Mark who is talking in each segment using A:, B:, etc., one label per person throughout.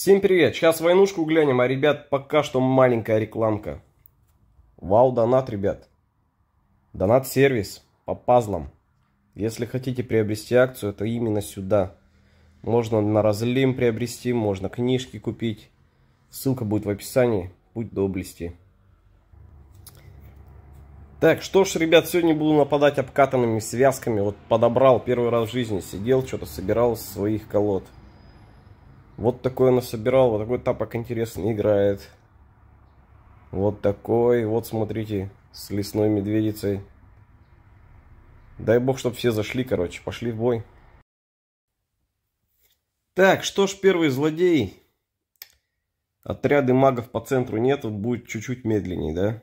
A: Всем привет! Сейчас войнушку глянем, а ребят пока что маленькая рекламка. Вау, донат, ребят. Донат-сервис по пазлам. Если хотите приобрести акцию, это именно сюда. Можно на разлим приобрести, можно книжки купить. Ссылка будет в описании. Будь доблести. Так, что ж, ребят, сегодня буду нападать обкатанными связками. Вот подобрал первый раз в жизни. Сидел, что-то собирал из своих колод. Вот такой он собирал, вот такой тапок интересный играет. Вот такой, вот смотрите, с лесной медведицей. Дай бог, чтобы все зашли, короче, пошли в бой. Так, что ж, первый злодей. Отряды магов по центру нету, будет чуть-чуть медленней, да?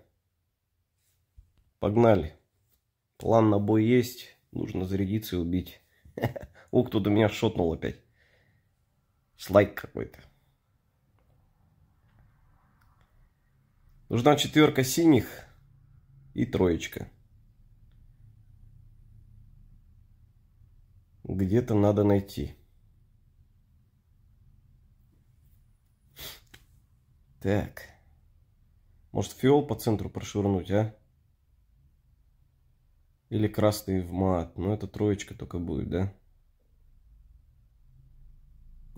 A: Погнали. План на бой есть, нужно зарядиться и убить. Ух, кто-то меня шотнул опять. Слайк какой-то. Нужна четверка синих и троечка. Где-то надо найти. Так. Может фиол по центру прошвырнуть, а? Или красный в мат. Но это троечка только будет, да?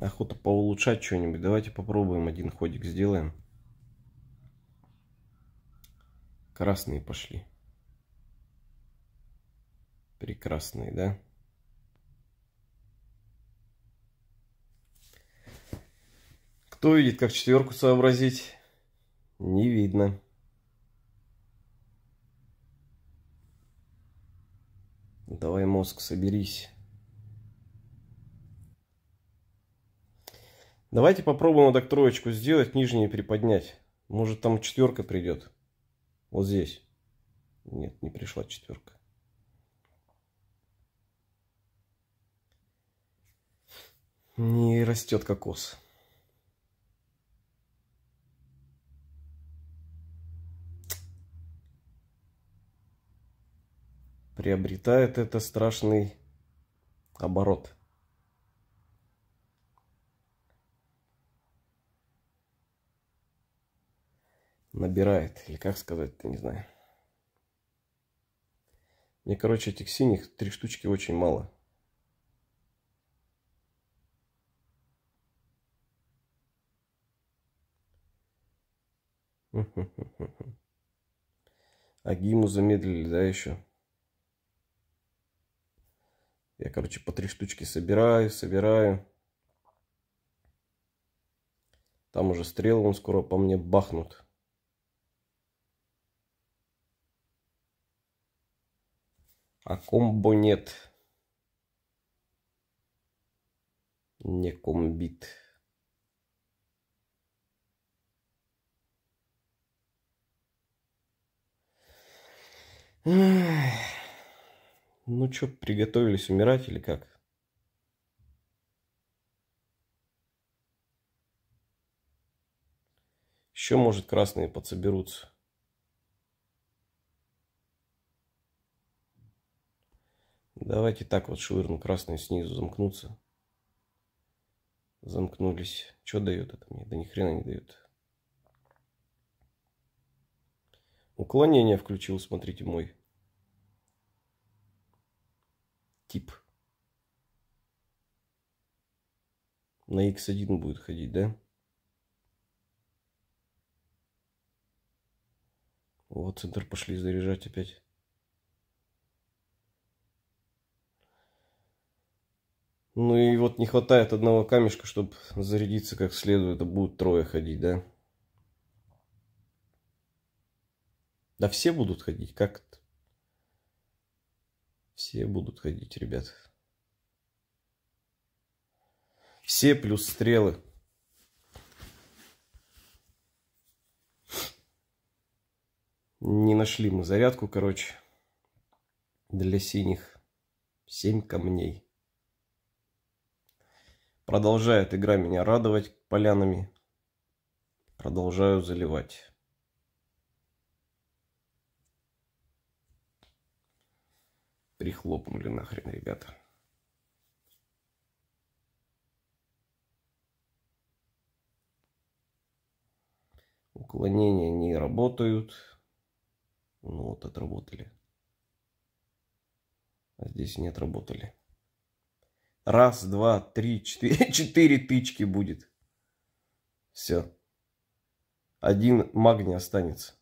A: охота поулучшать что-нибудь. Давайте попробуем один ходик сделаем. Красные пошли. Прекрасные, да? Кто видит, как четверку сообразить? Не видно. Давай, мозг, соберись. Давайте попробуем вот так троечку сделать, нижнее приподнять. Может там четверка придет. Вот здесь. Нет, не пришла четверка. Не растет кокос. Приобретает это страшный оборот. набирает, или как сказать-то, не знаю. Мне, короче, этих синих три штучки очень мало. А гиму замедлили, да, еще? Я, короче, по три штучки собираю, собираю. Там уже стрелы, он скоро по мне бахнут. А комбо нет. Не комбит. Ну что, приготовились умирать или как? Еще, может, красные подсоберутся. Давайте так вот швырну красную снизу, замкнуться. Замкнулись. Что дает это мне? Да ни хрена не дает. Уклонение включил, смотрите, мой тип. На x1 будет ходить, да? Вот, центр пошли заряжать опять. Ну и вот не хватает одного камешка, чтобы зарядиться как следует, а будут трое ходить, да? Да все будут ходить, как -то. Все будут ходить, ребят. Все плюс стрелы. Не нашли мы зарядку, короче, для синих. Семь камней. Продолжает игра меня радовать полянами. Продолжаю заливать. Прихлопнули нахрен, ребята. Уклонения не работают. Ну вот, отработали. А здесь не отработали. Раз, два, три, четыре. Четыре тычки будет. Все. Один магний останется.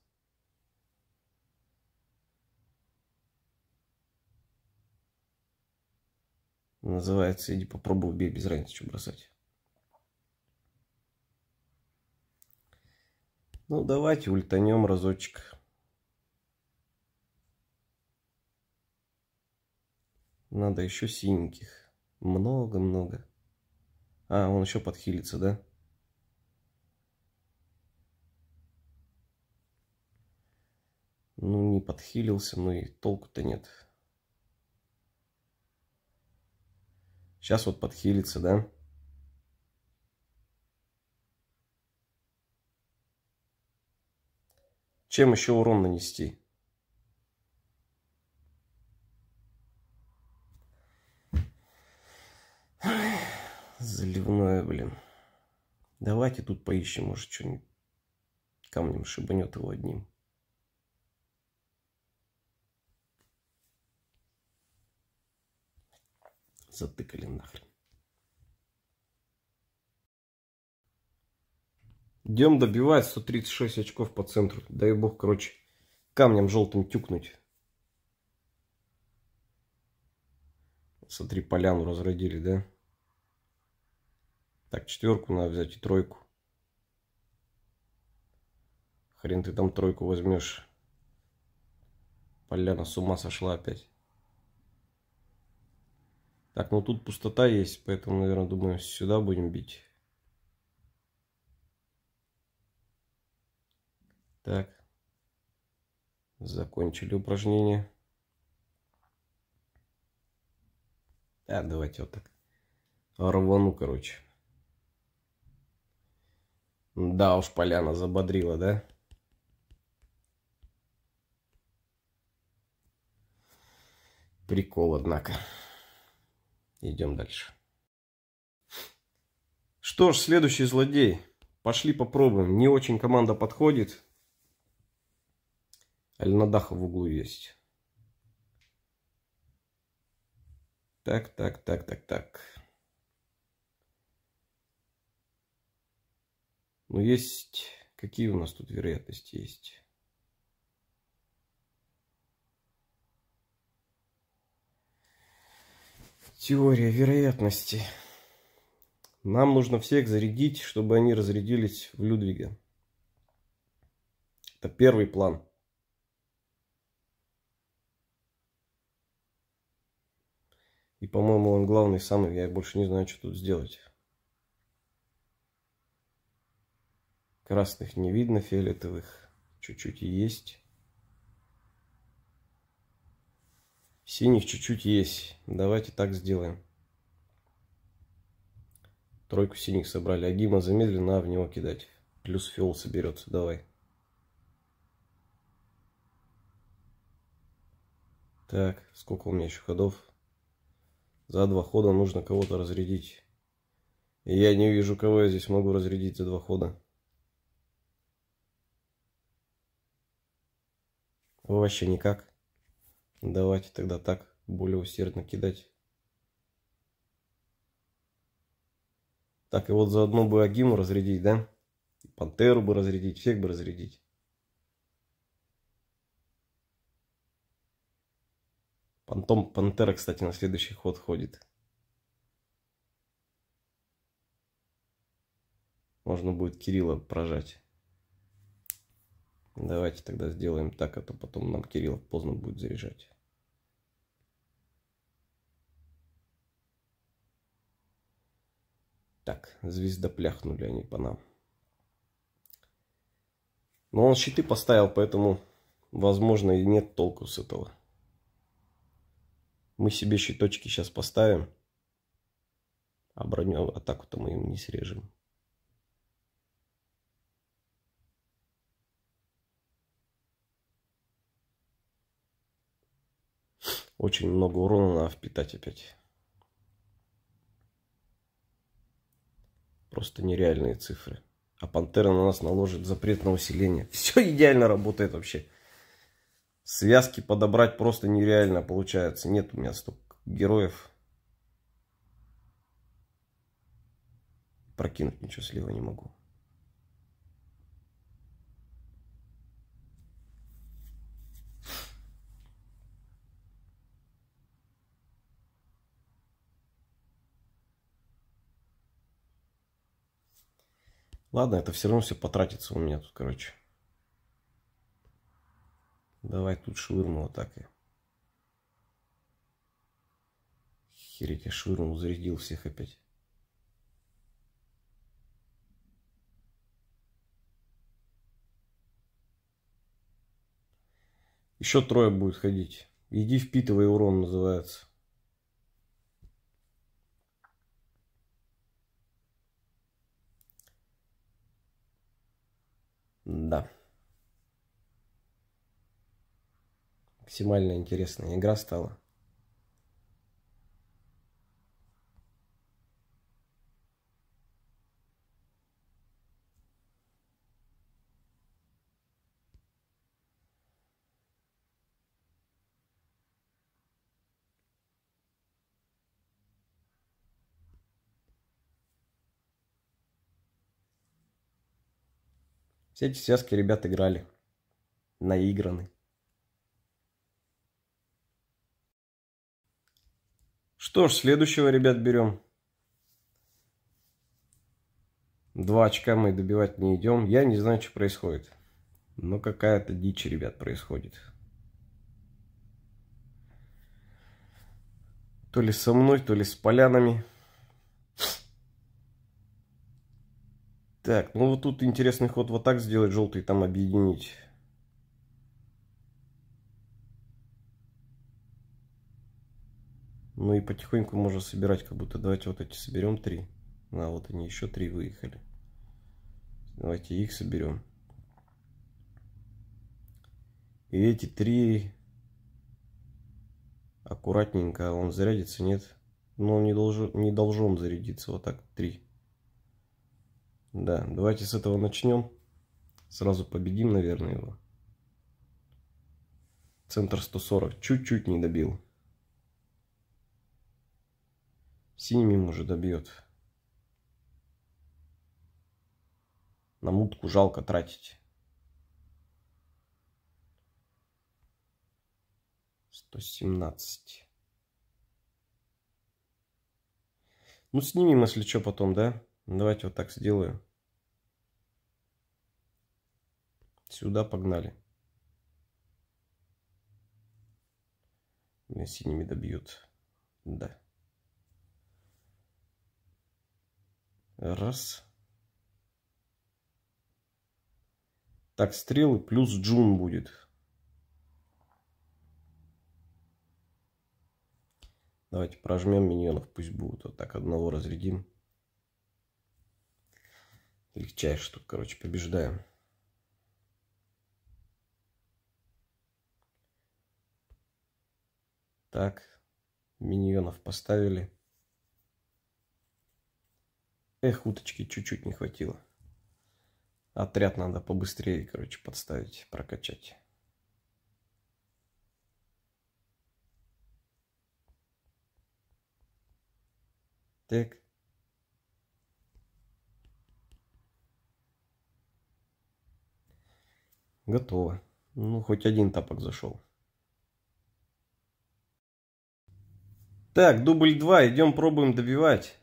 A: Называется, иди попробуй, убей без разницы, что бросать. Ну, давайте ультанем разочек. Надо еще синеньких. Много-много. А, он еще подхилится, да? Ну, не подхилился, ну и толку-то нет. Сейчас вот подхилится, да? Чем еще урон нанести? Заливное, блин. Давайте тут поищем, может, что-нибудь камнем шибанет его одним. Затыкали нахрен. Идем добивать 136 очков по центру. Дай бог, короче, камнем желтым тюкнуть. Смотри, поляну разродили, да? Так, четверку надо взять и тройку. Хрен ты там тройку возьмешь. Поляна с ума сошла опять. Так, ну тут пустота есть, поэтому, наверное, думаю, сюда будем бить. Так. Закончили упражнение. А, давайте вот так. Рвану, короче. Да уж, поляна забодрила, да? Прикол, однако. Идем дальше. Что ж, следующий злодей. Пошли попробуем. Не очень команда подходит. Альнадаха в углу есть. Так, так, так, так, так. Но ну, есть... Какие у нас тут вероятности есть? Теория вероятности. Нам нужно всех зарядить, чтобы они разрядились в Людвига. Это первый план. И, по-моему, он главный самый. Я больше не знаю, что тут сделать. Красных не видно, фиолетовых чуть-чуть и есть. Синих чуть-чуть есть. Давайте так сделаем. Тройку синих собрали. Агима замедленно, а в него кидать. Плюс фиол соберется. Давай. Так, сколько у меня еще ходов? За два хода нужно кого-то разрядить. И я не вижу, кого я здесь могу разрядить за два хода. Вообще никак. Ну, давайте тогда так более усердно кидать. Так, и вот заодно бы Агиму разрядить, да? И Пантеру бы разрядить, всех бы разрядить. Пантом, Пантера, кстати, на следующий ход ходит. Можно будет Кирилла прожать. Давайте тогда сделаем так, а то потом нам Кирилл поздно будет заряжать. Так, звезда пляхнули они по нам. Но он щиты поставил, поэтому, возможно, и нет толку с этого. Мы себе щиточки сейчас поставим. А броню атаку-то мы им не срежем. Очень много урона надо впитать опять. Просто нереальные цифры. А пантера на нас наложит запрет на усиление. Все идеально работает вообще. Связки подобрать просто нереально получается. Нет у меня столько героев. Прокинуть ничего слева не могу. Ладно, это все равно все потратится у меня тут, короче. Давай тут швырну вот так и. Хереть, я швырнул, зарядил всех опять. Еще трое будет ходить. Иди впитывай урон называется. Да. Максимально интересная игра стала. Все эти связки ребят играли. Наиграны. Что ж, следующего, ребят, берем. Два очка мы добивать не идем. Я не знаю, что происходит. Но какая-то дичь, ребят, происходит. То ли со мной, то ли с полянами. Так, ну вот тут интересный ход вот так сделать, желтый там объединить. Ну и потихоньку можно собирать, как будто давайте вот эти соберем три. А вот они еще три выехали. Давайте их соберем. И эти три аккуратненько а он зарядится, нет? Но ну, он не должен, не должен зарядиться вот так три. Да, давайте с этого начнем. Сразу победим, наверное, его. Центр 140. Чуть-чуть не добил. Синими уже добьет. На мутку жалко тратить. 117. Ну, снимем, если что, потом, да? Давайте вот так сделаю. Сюда погнали. Меня синими добьют. Да. Раз. Так, стрелы плюс джун будет. Давайте прожмем миньонов, пусть будут. Вот так одного разрядим. Легчайшая штука, короче, побеждаем. Так, миньонов поставили. Эх, уточки чуть-чуть не хватило. Отряд надо побыстрее, короче, подставить, прокачать. Так. Готово. Ну, хоть один тапок зашел. Так, дубль 2, идем пробуем добивать.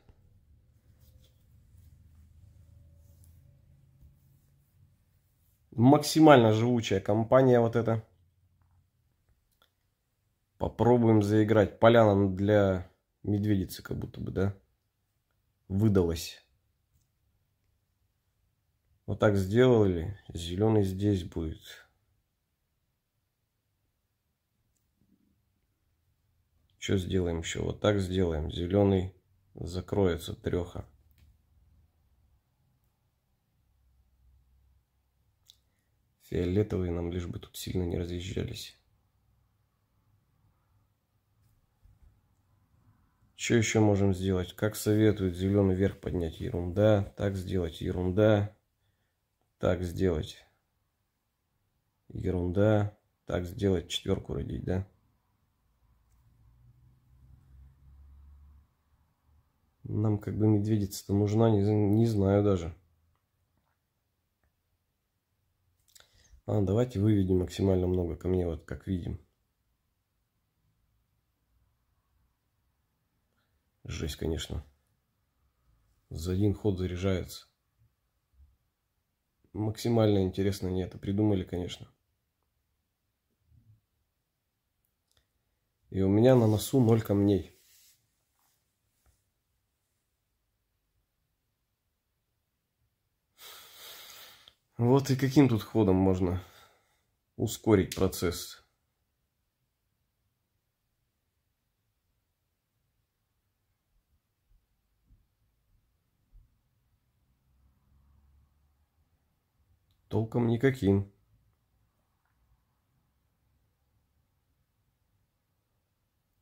A: Максимально живучая компания вот эта. Попробуем заиграть. Поляна для медведицы как будто бы, да? Выдалась. Вот так сделали. Зеленый здесь будет. Что сделаем еще? Вот так сделаем. Зеленый закроется треха. Фиолетовые нам лишь бы тут сильно не разъезжались. Что еще можем сделать? Как советуют зеленый вверх поднять? Ерунда. Так сделать. Ерунда. Так сделать. Ерунда. Так сделать. Четверку родить, да? Нам как бы медведица-то нужна, не, не знаю даже. А, давайте выведем максимально много камней вот как видим. Жесть, конечно. За один ход заряжается. Максимально интересно не это придумали, конечно. И у меня на носу ноль камней. Вот и каким тут ходом можно ускорить процесс. Толком никаким.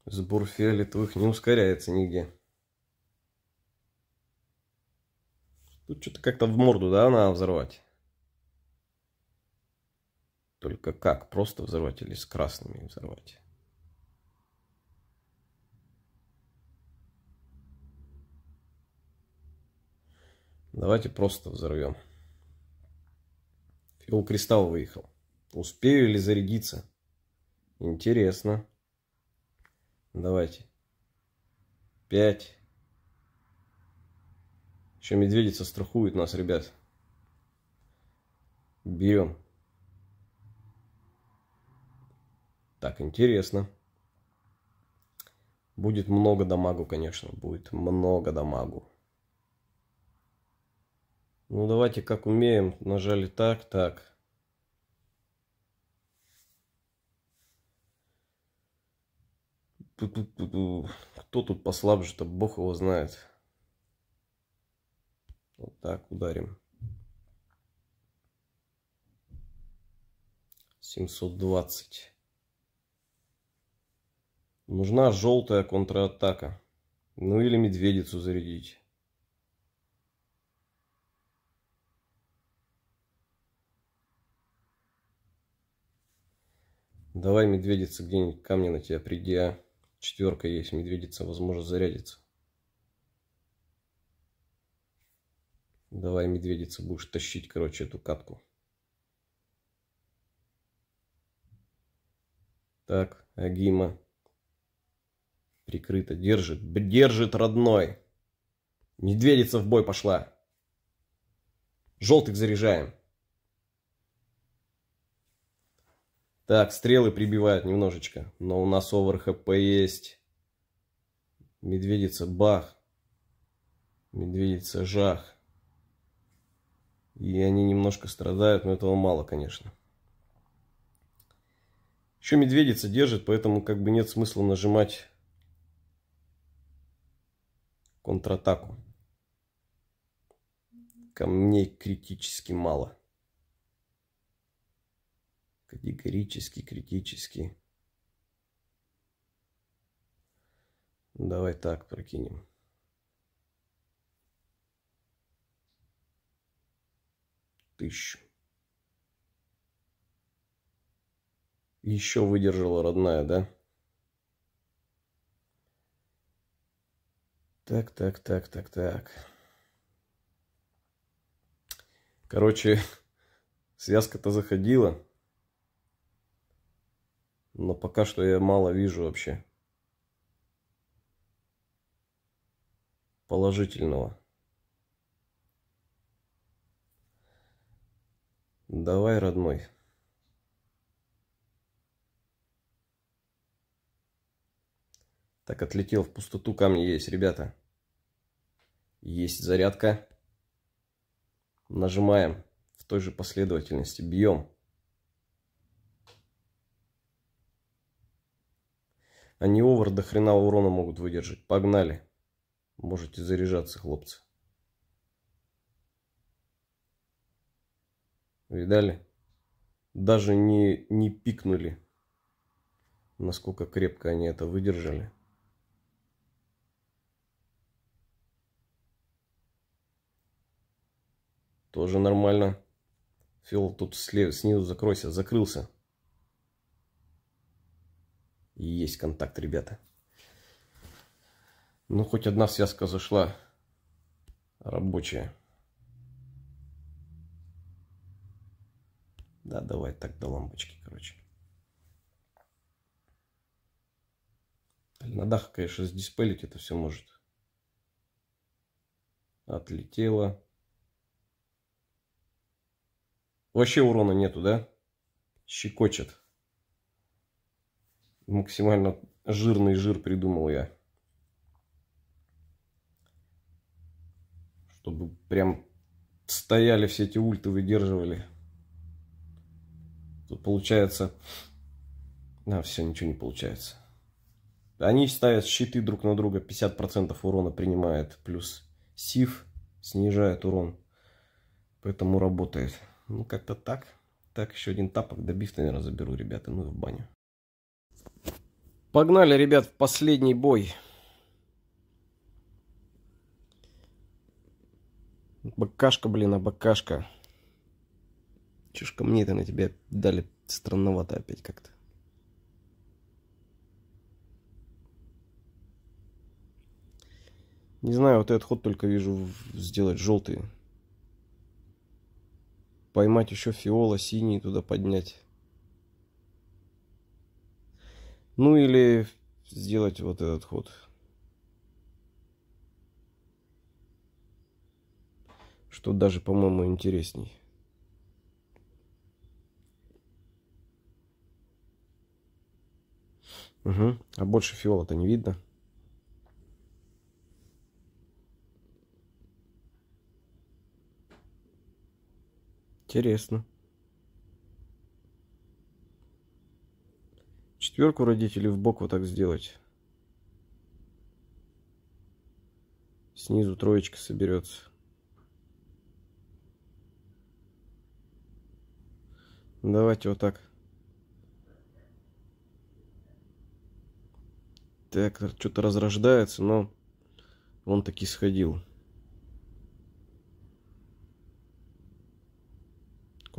A: Сбор фиолетовых не ускоряется нигде. Тут что-то как-то в морду, да, надо взорвать. Только как? Просто взорвать или с красными взорвать? Давайте просто взорвем. Фил Кристалл выехал. Успею ли зарядиться? Интересно. Давайте. Пять. Еще медведица страхует нас, ребят. Берем. Так, интересно. Будет много дамагу, конечно. Будет много дамагу. Ну, давайте как умеем. Нажали так, так. Кто тут послабже-то, бог его знает. Вот так ударим. 720. Нужна желтая контратака. Ну или медведицу зарядить. Давай, медведица, где-нибудь камни на тебя приди, а? Четверка есть, медведица, возможно, зарядится. Давай, медведица, будешь тащить, короче, эту катку. Так, Агима. Прикрыто держит, держит родной. Медведица в бой пошла. Желтых заряжаем. Так, стрелы прибивают немножечко, но у нас овер хп есть. Медведица бах. Медведица жах. И они немножко страдают, но этого мало, конечно. Еще медведица держит, поэтому как бы нет смысла нажимать контратаку. Камней критически мало. Категорически, критически. Ну, давай так прокинем. Тысячу. Еще выдержала родная, да? Так, так, так, так, так. Короче, связка-то заходила. Но пока что я мало вижу вообще. Положительного. Давай, родной. Так, отлетел в пустоту камни есть, ребята. Есть зарядка. Нажимаем в той же последовательности. Бьем. Они овер до хрена урона могут выдержать. Погнали. Можете заряжаться, хлопцы. Видали? Даже не, не пикнули, насколько крепко они это выдержали. Тоже нормально. Фил тут слева, снизу закройся. Закрылся. Есть контакт, ребята. Ну, хоть одна связка зашла рабочая. Да, давай так до лампочки, короче. На дахах, конечно, сдиспелить это все может. Отлетело. Вообще урона нету, да? Щекочет. Максимально жирный жир придумал я. Чтобы прям стояли все эти ульты, выдерживали. Тут получается... да, все, ничего не получается. Они ставят щиты друг на друга, 50% урона принимает, плюс сив снижает урон. Поэтому работает. Ну, как-то так. Так, еще один тапок добив, наверное, заберу, ребята. Ну и в баню. Погнали, ребят, в последний бой. Бакашка, блин, а бакашка. Че мне это на тебя дали странновато опять как-то. Не знаю, вот этот ход только вижу сделать желтый. Поймать еще фиола, синий туда поднять. Ну или сделать вот этот ход. Что даже, по-моему, интересней. Угу. А больше фиола-то не видно. Интересно. Четверку родителей в бок вот так сделать. Снизу троечка соберется. Давайте вот так. Так, что-то разрождается, но он таки сходил.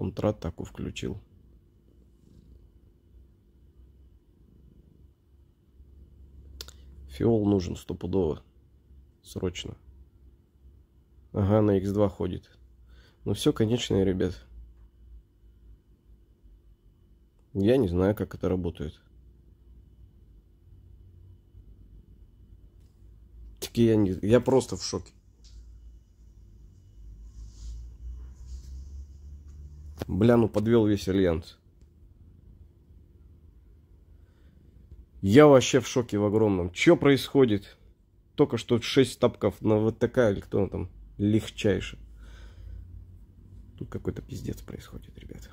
A: контратаку включил. Фиол нужен стопудово. Срочно. Ага, на x2 ходит. Ну все, конечное, ребят. Я не знаю, как это работает. Так я, не... я просто в шоке. Бля, ну подвел весь альянс. Я вообще в шоке в огромном. Что происходит? Только что 6 тапков на ВТК или кто там легчайше. Тут какой-то пиздец происходит, ребята.